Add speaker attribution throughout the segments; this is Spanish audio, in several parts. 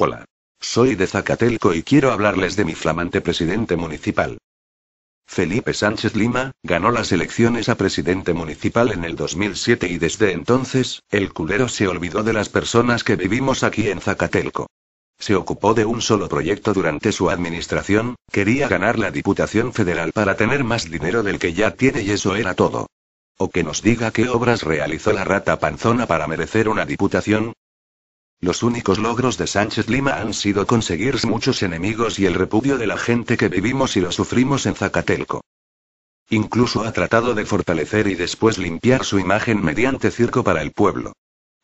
Speaker 1: Hola. Soy de Zacatelco y quiero hablarles de mi flamante presidente municipal. Felipe Sánchez Lima, ganó las elecciones a presidente municipal en el 2007 y desde entonces, el culero se olvidó de las personas que vivimos aquí en Zacatelco. Se ocupó de un solo proyecto durante su administración, quería ganar la Diputación Federal para tener más dinero del que ya tiene y eso era todo. O que nos diga qué obras realizó la rata panzona para merecer una diputación, los únicos logros de Sánchez Lima han sido conseguir muchos enemigos y el repudio de la gente que vivimos y lo sufrimos en Zacatelco. Incluso ha tratado de fortalecer y después limpiar su imagen mediante circo para el pueblo.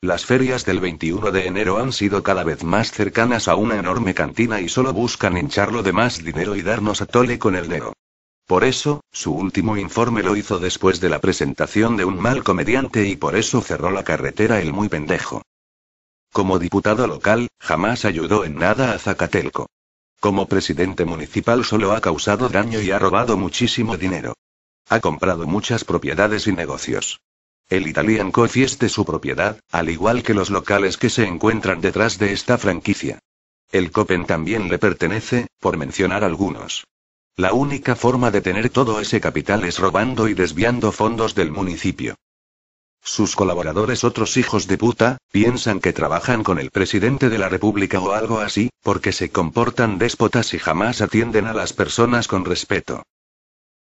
Speaker 1: Las ferias del 21 de enero han sido cada vez más cercanas a una enorme cantina y solo buscan hincharlo de más dinero y darnos a tole con el dedo. Por eso, su último informe lo hizo después de la presentación de un mal comediante y por eso cerró la carretera el muy pendejo. Como diputado local, jamás ayudó en nada a Zacatelco. Como presidente municipal solo ha causado daño y ha robado muchísimo dinero. Ha comprado muchas propiedades y negocios. El Italian Coffee su propiedad, al igual que los locales que se encuentran detrás de esta franquicia. El Copen también le pertenece, por mencionar algunos. La única forma de tener todo ese capital es robando y desviando fondos del municipio. Sus colaboradores, otros hijos de puta, piensan que trabajan con el presidente de la República o algo así, porque se comportan déspotas y jamás atienden a las personas con respeto.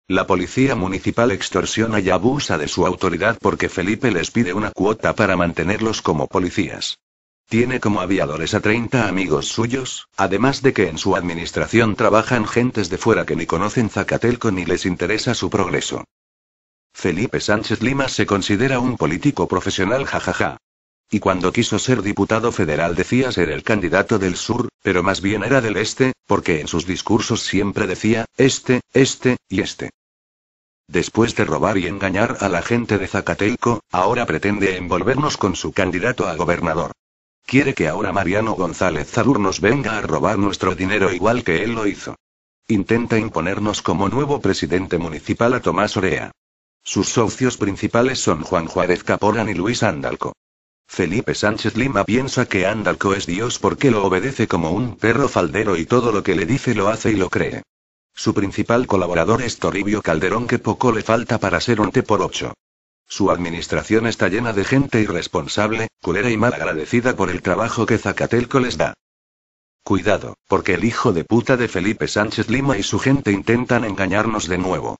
Speaker 1: La policía municipal extorsiona y abusa de su autoridad porque Felipe les pide una cuota para mantenerlos como policías. Tiene como aviadores a 30 amigos suyos, además de que en su administración trabajan gentes de fuera que ni conocen Zacatelco ni les interesa su progreso. Felipe Sánchez Lima se considera un político profesional jajaja. Y cuando quiso ser diputado federal decía ser el candidato del sur, pero más bien era del este, porque en sus discursos siempre decía, este, este, y este. Después de robar y engañar a la gente de Zacatelco, ahora pretende envolvernos con su candidato a gobernador. Quiere que ahora Mariano González Zarur nos venga a robar nuestro dinero igual que él lo hizo. Intenta imponernos como nuevo presidente municipal a Tomás Orea. Sus socios principales son Juan Juárez Caporán y Luis Andalco. Felipe Sánchez Lima piensa que Andalco es Dios porque lo obedece como un perro faldero y todo lo que le dice lo hace y lo cree. Su principal colaborador es Toribio Calderón que poco le falta para ser un té por ocho. Su administración está llena de gente irresponsable, culera y mal agradecida por el trabajo que Zacatelco les da. Cuidado, porque el hijo de puta de Felipe Sánchez Lima y su gente intentan engañarnos de nuevo.